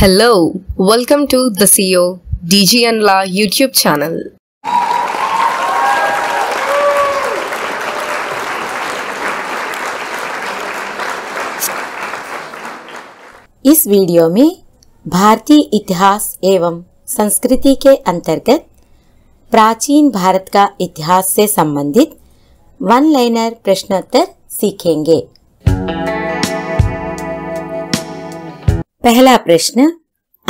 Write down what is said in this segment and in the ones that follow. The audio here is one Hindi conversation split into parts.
hello welcome to the CEO डीजी अनला यूट्यूब चैनल इस वीडियो में भारतीय इतिहास एवं संस्कृति के अंतर्गत प्राचीन भारत का इतिहास से संबंधित वन लाइनर प्रश्नोत्तर सीखेंगे पहला प्रश्न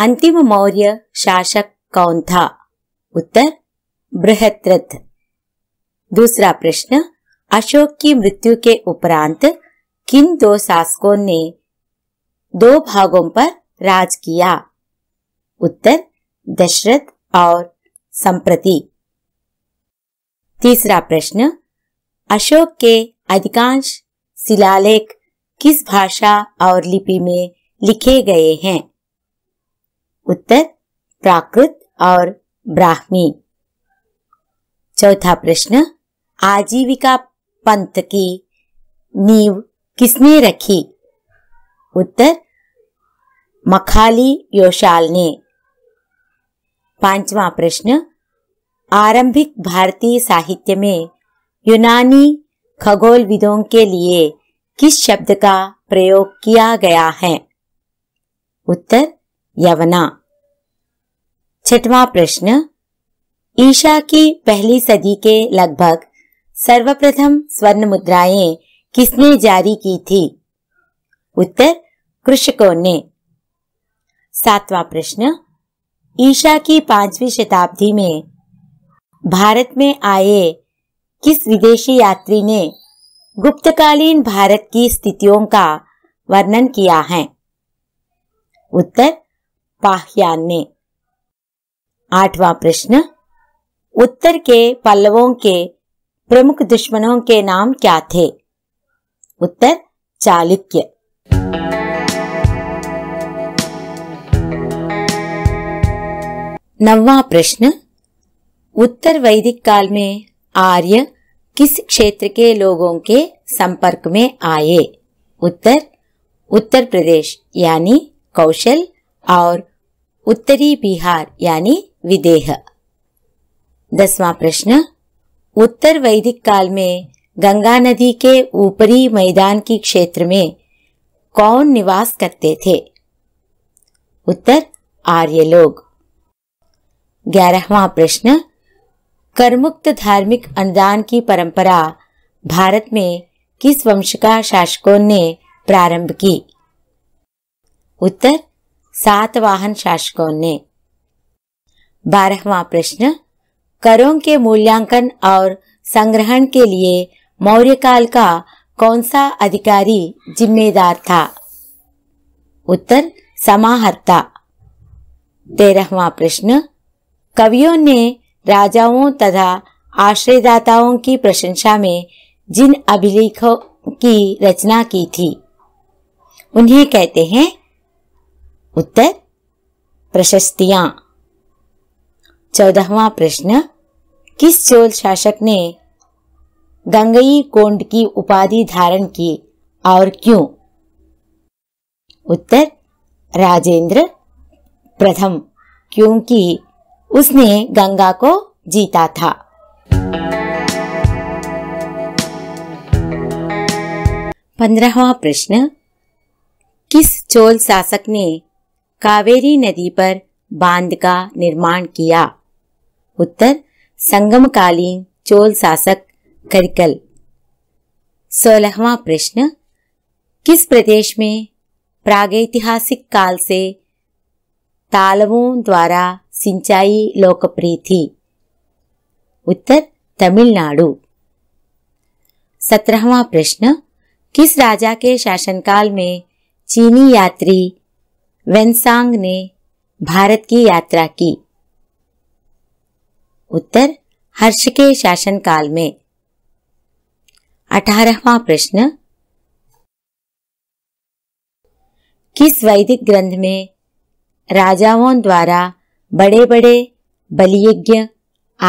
अंतिम मौर्य शासक कौन था उत्तर बृहद्रथ दूसरा प्रश्न अशोक की मृत्यु के उपरांत किन दो शासकों ने दो भागों पर राज किया उत्तर दशरथ और संप्रति तीसरा प्रश्न अशोक के अधिकांश शिलालेख किस भाषा और लिपि में लिखे गए हैं उत्तर प्राकृत और ब्राह्मी चौथा प्रश्न आजीविका पंथ की नींव किसने रखी उत्तर मखाली योशाल ने पांचवा प्रश्न आरंभिक भारतीय साहित्य में यूनानी खगोलविदों के लिए किस शब्द का प्रयोग किया गया है उत्तर यवना छठवां प्रश्न ईशा की पहली सदी के लगभग सर्वप्रथम स्वर्ण मुद्राएं किसने जारी की थी उत्तर कृषकों ने सातवां प्रश्न ईशा की पांचवी शताब्दी में भारत में आए किस विदेशी यात्री ने गुप्तकालीन भारत की स्थितियों का वर्णन किया है उत्तर पाह्यान्ने आठवां प्रश्न उत्तर के पल्लवों के प्रमुख दुश्मनों के नाम क्या थे उत्तर चालुक्य नवा प्रश्न उत्तर वैदिक काल में आर्य किस क्षेत्र के लोगों के संपर्क में आए उत्तर उत्तर प्रदेश यानी कौशल और उत्तरी बिहार यानी विदेह दसवां प्रश्न उत्तर वैदिक काल में गंगा नदी के ऊपरी मैदान की क्षेत्र में कौन निवास करते थे उत्तर आर्य लोग ग्यारहवा प्रश्न करमुक्त धार्मिक अनुदान की परंपरा भारत में किस वंश का शासकों ने प्रारंभ की उत्तर सातवाहन शासकों ने बारहवा प्रश्न करों के मूल्यांकन और संग्रहण के लिए मौर्य काल का कौन सा अधिकारी जिम्मेदार था उत्तर समाहर्ता तेरहवा प्रश्न कवियों ने राजाओं तथा आश्रयदाताओं की प्रशंसा में जिन अभिलेखों की रचना की थी उन्हें कहते हैं उत्तर प्रशस्तियां चौदहवा प्रश्न किस चोल शासक ने गंगई कोंड की उपाधि धारण की और क्यों उत्तर राजेंद्र प्रथम क्योंकि उसने गंगा को जीता था पंद्रहवा प्रश्न किस चोल शासक ने कावेरी नदी पर बांध का निर्माण किया उत्तर संगमकालीन चोल शासक करिकल सोलहवा प्रश्न किस प्रदेश में प्रागैतिहासिक काल से तालवों द्वारा सिंचाई लोकप्रिय थी उत्तर तमिलनाडु सत्रहवा प्रश्न किस राजा के शासनकाल में चीनी यात्री वेंसांग ने भारत की यात्रा की उत्तर हर्ष के शासनकाल में अठारहवा प्रश्न किस वैदिक ग्रंथ में राजाओं द्वारा बड़े बड़े बलियज्ञ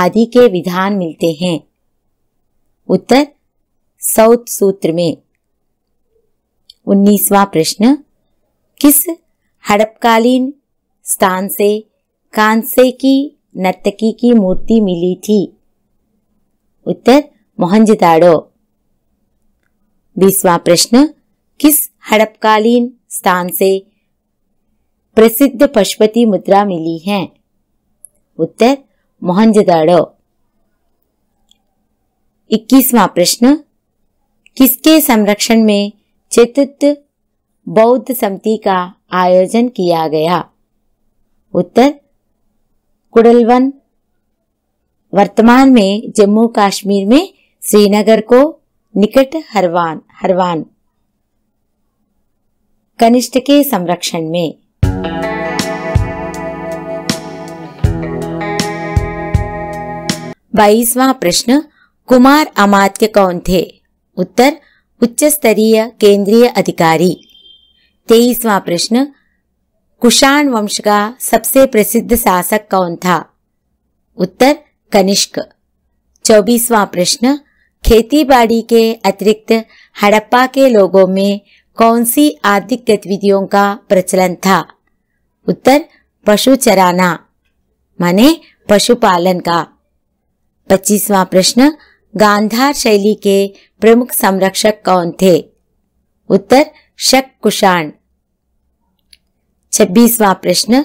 आदि के विधान मिलते हैं उत्तर सौत सूत्र में उन्नीसवा प्रश्न किस हड़पकालीन स्थान से कांसे की नर्तकी की मूर्ति मिली थी उत्तर मोहनजदाड़ो बीसवा प्रश्न किस हड़पकालीन स्थान से प्रसिद्ध पशुपति मुद्रा मिली है उत्तर मोहनजदाड़ो इक्कीसवा प्रश्न किसके संरक्षण में चतुर्थ बौद्ध समिति का आयोजन किया गया उत्तर कुडलवन वर्तमान में जम्मू कश्मीर में श्रीनगर को निकट हरवान हरवान कनिष्ठ के संरक्षण में बाईसवा प्रश्न कुमार अमात्य कौन थे उत्तर उच्च स्तरीय केंद्रीय अधिकारी तेईसवा प्रश्न कुषाण वंश का सबसे प्रसिद्ध शासक कौन था उत्तर कनिष्क चौबीसवा प्रश्न खेतीबाड़ी के अतिरिक्त हड़प्पा के लोगों में कौन सी आर्थिक गतिविधियों का प्रचलन था उत्तर पशु चराना माने पशुपालन का पच्चीसवा प्रश्न गांधार शैली के प्रमुख संरक्षक कौन थे उत्तर शक कुषाण छब्बीसवा प्रश्न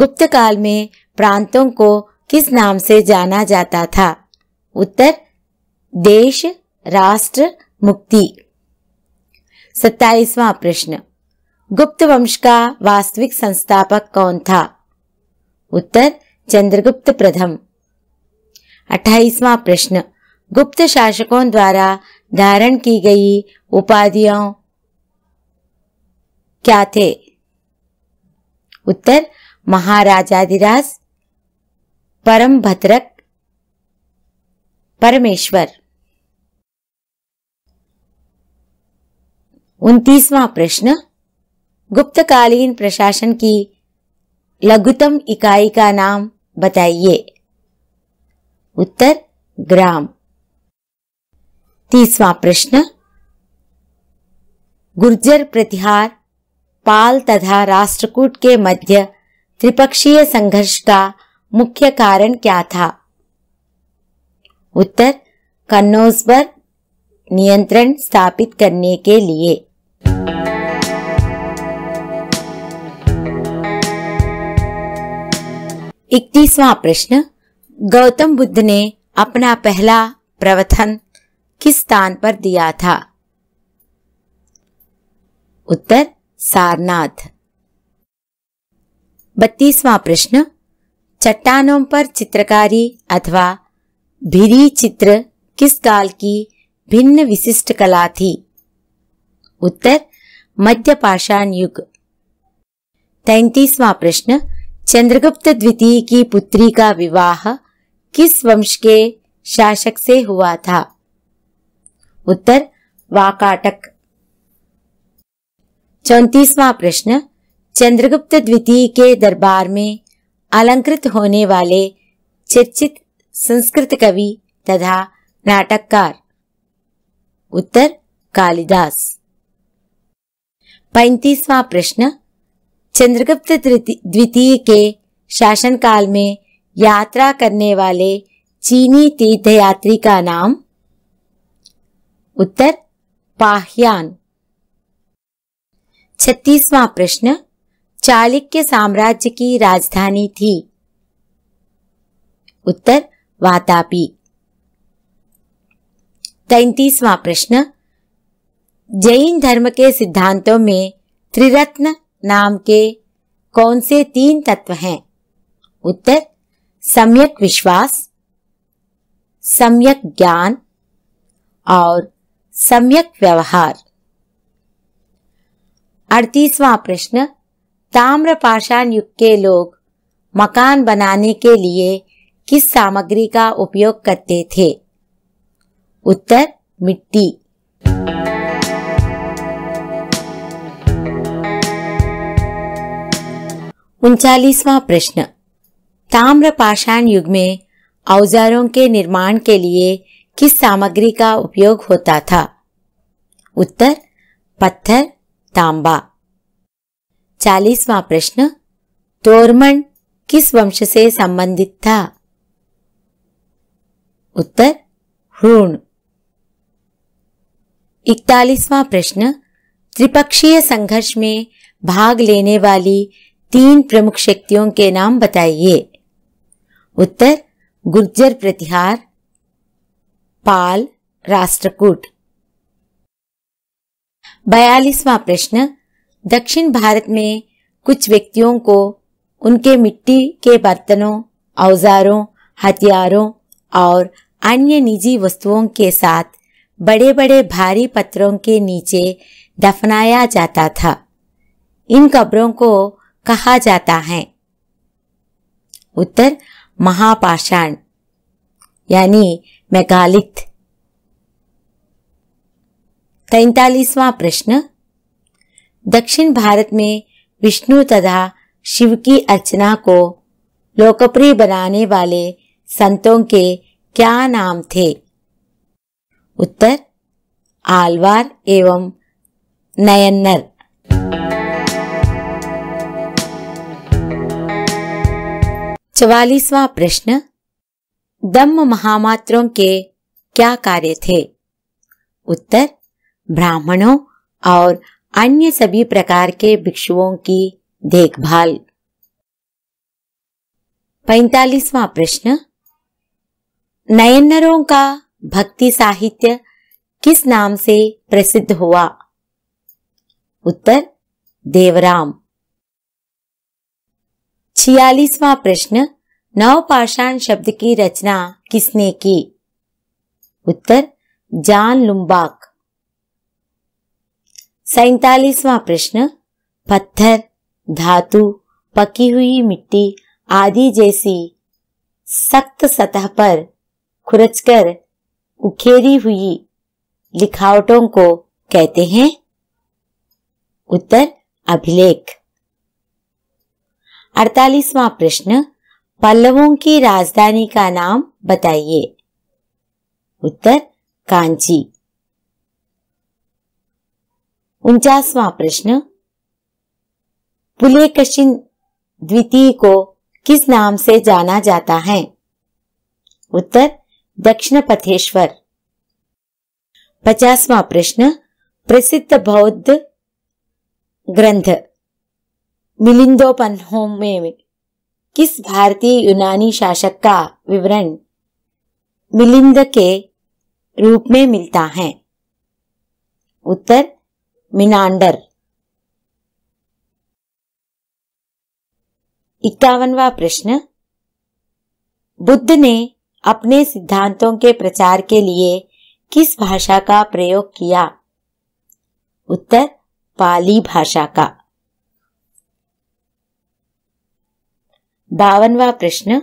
गुप्त काल में प्रांतों को किस नाम से जाना जाता था उत्तर देश राष्ट्र मुक्ति सत्ताईसवा प्रश्न गुप्त वंश का वास्तविक संस्थापक कौन था उत्तर चंद्रगुप्त प्रथम अट्ठाईसवा प्रश्न गुप्त शासकों द्वारा धारण की गई उपाधियों क्या थे उत्तर महाराजाधिराज परम भद्रक परमेश्वर उन्तीसवा प्रश्न गुप्तकालीन प्रशासन की लघुतम इकाई का नाम बताइए उत्तर ग्राम तीसवा प्रश्न गुर्जर प्रतिहार पाल तथा राष्ट्रकूट के मध्य त्रिपक्षीय संघर्ष का मुख्य कारण क्या था उत्तर कन्नौज पर नियंत्रण स्थापित करने के लिए इकतीसवा प्रश्न गौतम बुद्ध ने अपना पहला प्रवथन किस स्थान पर दिया था उत्तर सारनाथ बत्तीसवा प्रश्न चट्टानों पर चित्रकारी अथवा भिरी चित्र किस काल की भिन्न विशिष्ट कला थी उत्तर मध्य पाषाण युग तैतीसवा प्रश्न चंद्रगुप्त द्वितीय की पुत्री का विवाह किस वंश के शासक से हुआ था उत्तर वाकाटक चौतीसवा प्रश्न चंद्रगुप्त द्वितीय के दरबार में अलंकृत होने वाले चर्चित संस्कृत कवि तथा नाटककार उत्तर कालिदास पैंतीसवा प्रश्न चंद्रगुप्त द्वितीय के शासनकाल में यात्रा करने वाले चीनी तीर्थयात्री का नाम उत्तर पाह्यान छत्तीसवां प्रश्न चालिक्य साम्राज्य की राजधानी थी उत्तर वातापी तैतीसवां प्रश्न जैन धर्म के सिद्धांतों में त्रिरत्न नाम के कौन से तीन तत्व हैं उत्तर सम्यक विश्वास सम्यक ज्ञान और सम्यक व्यवहार अड़तीसवा प्रश्न ताम्र पाषाण युग के लोग मकान बनाने के लिए किस सामग्री का उपयोग करते थे उत्तर मिट्टी उनचालीसवा प्रश्न ताम्र पाषाण युग में औजारों के निर्माण के लिए किस सामग्री का उपयोग होता था उत्तर पत्थर तांबा चालीसवा प्रश्न तोरमन किस वंश से संबंधित था उत्तर हूण इकतालीसवां प्रश्न त्रिपक्षीय संघर्ष में भाग लेने वाली तीन प्रमुख शक्तियों के नाम बताइए उत्तर गुर्जर प्रतिहार पाल राष्ट्रकूट बयालीसवा प्रश्न दक्षिण भारत में कुछ व्यक्तियों को उनके मिट्टी के बर्तनों औजारों हथियारों और अन्य निजी वस्तुओं के साथ बड़े बड़े भारी पत्रों के नीचे दफनाया जाता था इन कब्रों को कहा जाता है उत्तर महापाषाण यानी मेगालिथ तैतालीसवां प्रश्न दक्षिण भारत में विष्णु तथा शिव की अर्चना को लोकप्रिय बनाने वाले संतों के क्या नाम थे उत्तर आलवार एवं नयन्नर चवालीसवा प्रश्न दम्म महामात्रों के क्या कार्य थे उत्तर ब्राह्मणों और अन्य सभी प्रकार के भिक्षुओं की देखभाल पैतालीसवा प्रश्न नयनरों का भक्ति साहित्य किस नाम से प्रसिद्ध हुआ उत्तर देवराम छियालीसवा प्रश्न नवपाषाण शब्द की रचना किसने की उत्तर जान लुम्बाक सैतालीसवा प्रश्न पत्थर धातु पकी हुई मिट्टी आदि जैसी सख्त सतह पर खुरचकर उखेरी हुई लिखावटों को कहते हैं उत्तर अभिलेख अड़तालीसवा प्रश्न पल्लवों की राजधानी का नाम बताइए उत्तर कांची उनचासवा प्रश्न कशिन द्वितीय को किस नाम से जाना जाता है उत्तर दक्षिण पथेश्वर पचासवा प्रश्न प्रसिद्ध बौद्ध ग्रंथ मिलिंदोपन्हों में किस भारतीय यूनानी शासक का विवरण मिलिंद के रूप में मिलता है उत्तर मिनांडर इक्यावनवा प्रश्न बुद्ध ने अपने सिद्धांतों के प्रचार के लिए किस भाषा का प्रयोग किया उत्तर पाली भाषा का बावनवा प्रश्न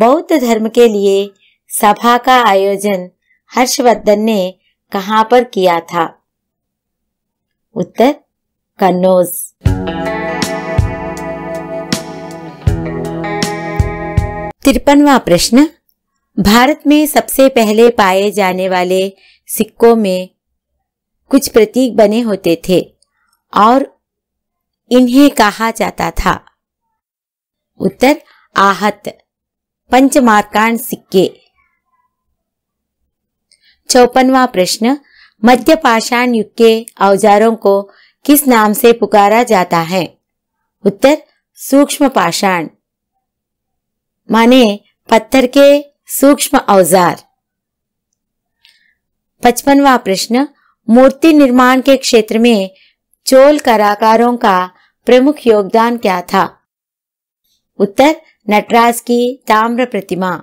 बौद्ध धर्म के लिए सभा का आयोजन हर्षवर्धन ने कहा पर किया था with the तिरपनवा प्रश्न भारत में सबसे पहले पाए जाने वाले सिक्कों में कुछ प्रतीक बने होते थे और इन्हें कहा जाता था उत्तर आहत पंचमार्कांड सिक्के चौपनवा प्रश्न मध्य पाषाण युग के औजारों को किस नाम से पुकारा जाता है उत्तर सूक्ष्म पाषाण माने पत्थर के सूक्ष्म औजार पचपनवा प्रश्न मूर्ति निर्माण के क्षेत्र में चोल कलाकारों का प्रमुख योगदान क्या था उत्तर नटराज की ताम्र प्रतिमा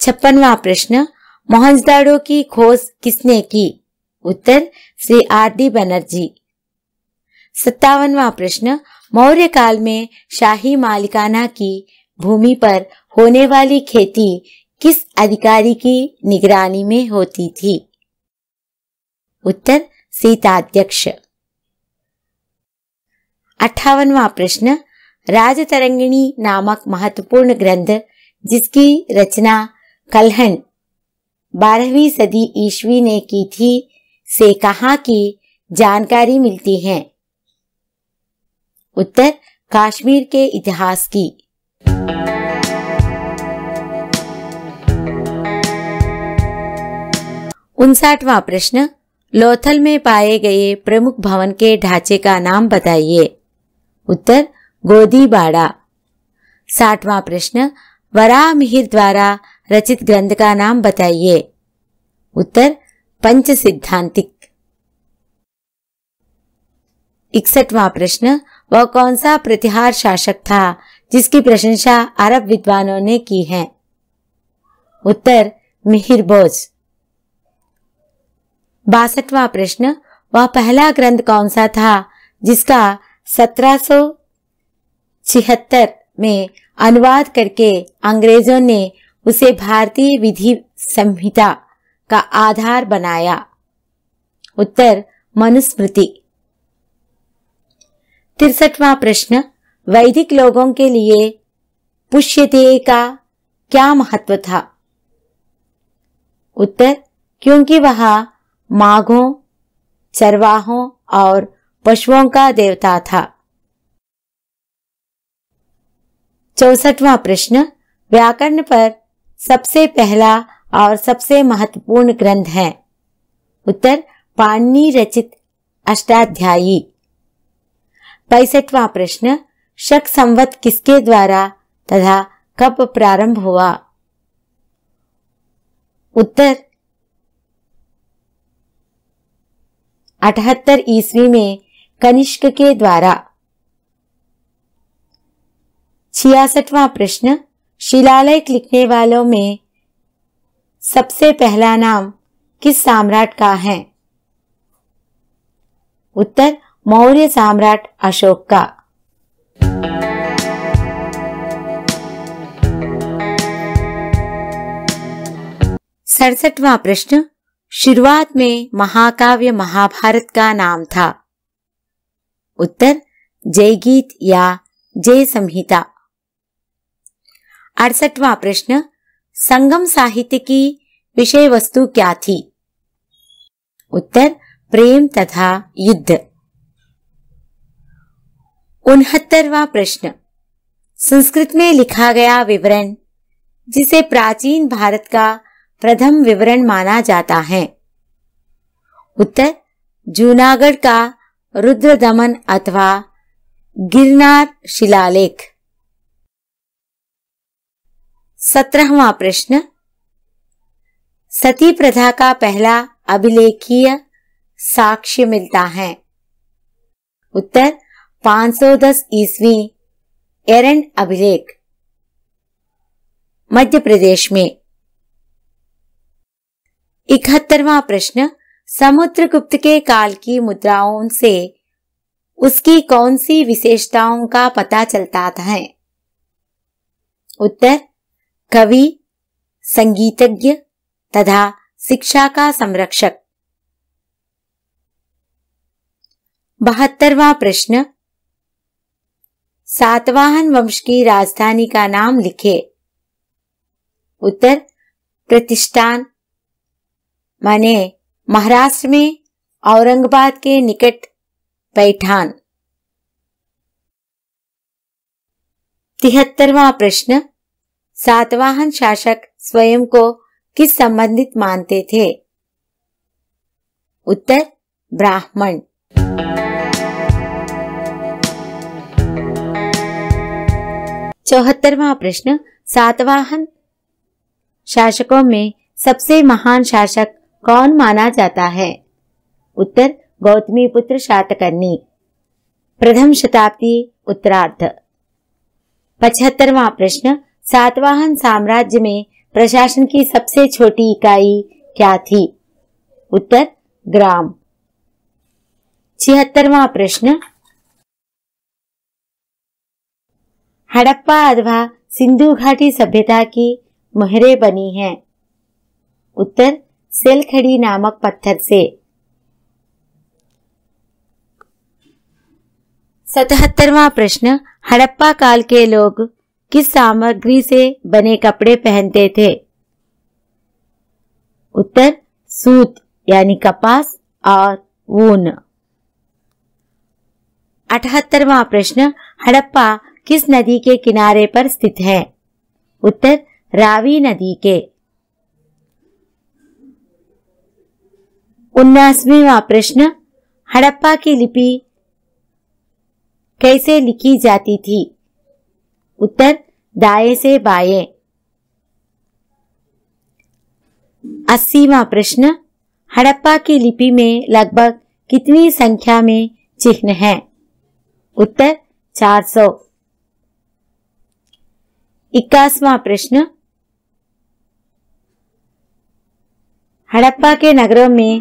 छप्पनवा प्रश्न मोहनजदाड़ो की खोज किसने की उत्तर श्री आर डी बनर्जी सत्तावनवा प्रश्न मौर्य काल में शाही मालिकाना की भूमि पर होने वाली खेती किस अधिकारी की निगरानी में होती थी उत्तर सीताध्यक्ष अठावनवा प्रश्न राजतरंगिणी नामक महत्वपूर्ण ग्रंथ जिसकी रचना कलहन बारहवीं सदी ईस्वी ने की थी से कहा की जानकारी मिलती है उत्तर कश्मीर के इतिहास की उनसाठवा प्रश्न लोथल में पाए गए प्रमुख भवन के ढांचे का नाम बताइए उत्तर गोदी बाड़ा साठवां प्रश्न वराह मिहिर द्वारा रचित ग्रंथ का नाम बताइए उत्तर पंच सिद्धांतिक इकसठवा प्रश्न वह कौन सा प्रतिहार शासक था जिसकी प्रशंसा अरब विद्वानों ने की है उत्तर मिहिर बोज बासठवा प्रश्न वह पहला ग्रंथ कौन सा था जिसका सत्रह में अनुवाद करके अंग्रेजों ने उसे भारतीय विधि संहिता का आधार बनाया उत्तर मनुस्मृति तिरसठवा प्रश्न वैदिक लोगों के लिए पुष्यते का क्या महत्व था उत्तर क्योंकि वह माघों चरवाहों और पशुओं का देवता था चौसठवा प्रश्न व्याकरण पर सबसे पहला और सबसे महत्वपूर्ण ग्रंथ है उत्तर पाणनी रचित अष्टाध्यायी पैसठवा प्रश्न शक संवत किसके द्वारा तथा कब प्रारंभ हुआ उत्तर अठहत्तर ईस्वी में कनिष्क के द्वारा छियासठवा प्रश्न शिलालेख लिखने वालों में सबसे पहला नाम किस सम्राट का है उत्तर मौर्य सम्राट अशोक का सड़सठवा प्रश्न शुरुआत में महाकाव्य महाभारत का नाम था उत्तर जयगीत या जय संहिता अड़सठवा प्रश्न संगम साहित्य की विषय वस्तु क्या थी उत्तर प्रेम तथा युद्ध उनहत्तरवा प्रश्न संस्कृत में लिखा गया विवरण जिसे प्राचीन भारत का प्रथम विवरण माना जाता है उत्तर जूनागढ़ का रुद्र दमन अथवा गिरनार शिलालेख सत्रहवा प्रश्न सती प्रथा का पहला अभिलेखीय साक्ष्य मिलता है उत्तर 510 ईस्वी एरन अभिलेख मध्य प्रदेश में इकहत्तरवा प्रश्न समुद्रगुप्त के काल की मुद्राओं से उसकी कौन सी विशेषताओं का पता चलता है उत्तर कवि संगीतज्ञ तथा शिक्षा का संरक्षक बहत्तरवा प्रश्न सातवाहन वंश की राजधानी का नाम लिखे उत्तर प्रतिष्ठान माने महाराष्ट्र में औरंगाबाद के निकट पैठान तिहत्तरवा प्रश्न सातवाहन शासक स्वयं को किस संबंधित मानते थे उत्तर ब्राह्मण चौहत्तरवा प्रश्न सातवाहन शासकों में सबसे महान शासक कौन माना जाता है उत्तर गौतमी पुत्र शातकर्णी प्रथम शताब्दी उत्तरार्ध पचहत्तरवा प्रश्न सातवाहन साम्राज्य में प्रशासन की सबसे छोटी इकाई क्या थी उत्तर ग्राम छिहत्तरवा प्रश्न हड़प्पा अथवा सिंधु घाटी सभ्यता की मोहरे बनी है उत्तर सेलखड़ी नामक पत्थर से सतहत्तरवा प्रश्न हड़प्पा काल के लोग किस सामग्री से बने कपड़े पहनते थे उत्तर सूत यानी कपास और ऊन अठहत्तरवा प्रश्न हड़प्पा किस नदी के किनारे पर स्थित है उत्तर रावी नदी के उन्नासवीवा प्रश्न हड़प्पा की लिपि कैसे लिखी जाती थी उत्तर दाएं से बाएं अस्सीवा प्रश्न हड़प्पा की लिपि में लगभग कितनी संख्या में चिन्ह है उत्तर 400 सौ इक्यासवा प्रश्न हड़प्पा के नगरों में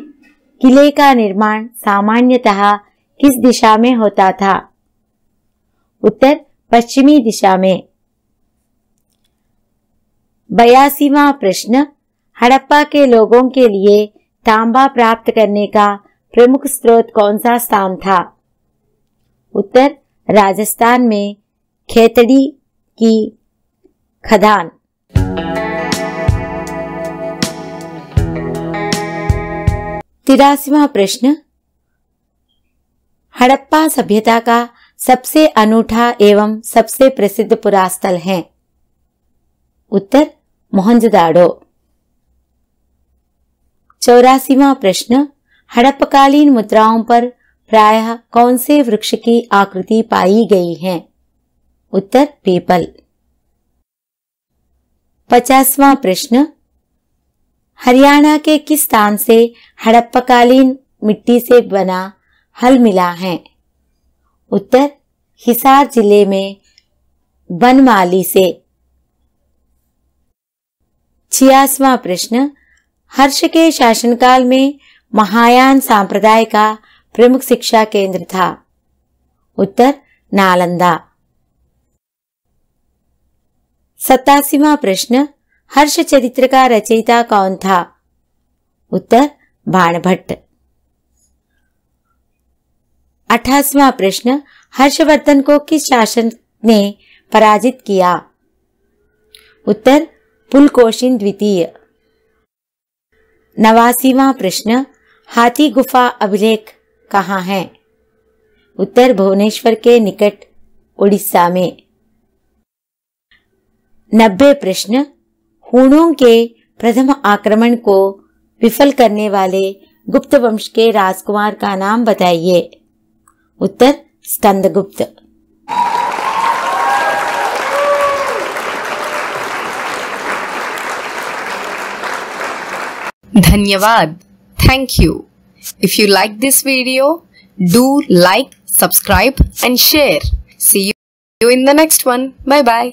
किले का निर्माण सामान्यतः किस दिशा में होता था उत्तर पश्चिमी दिशा में बयासीवा प्रश्न हड़प्पा के लोगों के लिए तांबा प्राप्त करने का प्रमुख स्रोत कौन सा स्थान था उत्तर राजस्थान में खेतड़ी की खदान तिरासीवा प्रश्न हड़प्पा सभ्यता का सबसे अनूठा एवं सबसे प्रसिद्ध पुरास्थल है उत्तर मोहनजदाड़ो चौरासीवा प्रश्न हड़प्पकालीन मुद्राओं पर प्रायः कौन से वृक्ष की आकृति पाई गई है उत्तर पीपल पचासवा प्रश्न हरियाणा के किस स्थान से हड़प्पकालीन मिट्टी से बना हल मिला है उत्तर हिसार जिले में बनमाली से छियासवा प्रश्न हर्ष के शासनकाल में महायान संप्रदाय का प्रमुख शिक्षा केंद्र था उत्तर नालंदा सतासीवा प्रश्न हर्ष चरित्र का रचयिता कौन था उत्तर बाणभट्ट अठासवा प्रश्न हर्षवर्धन को किस शासन ने पराजित किया उत्तर पुलकोशिन द्वितीय नवासीवा प्रश्न हाथी गुफा अभिलेख कहाँ है उत्तर भुवनेश्वर के निकट उड़ीसा में नब्बे प्रश्न हूणों के प्रथम आक्रमण को विफल करने वाले गुप्त वंश के राजकुमार का नाम बताइए उत्तर स्कंदगुप्त धन्यवाद thank you if you like this video do like subscribe and share see you in the next one bye bye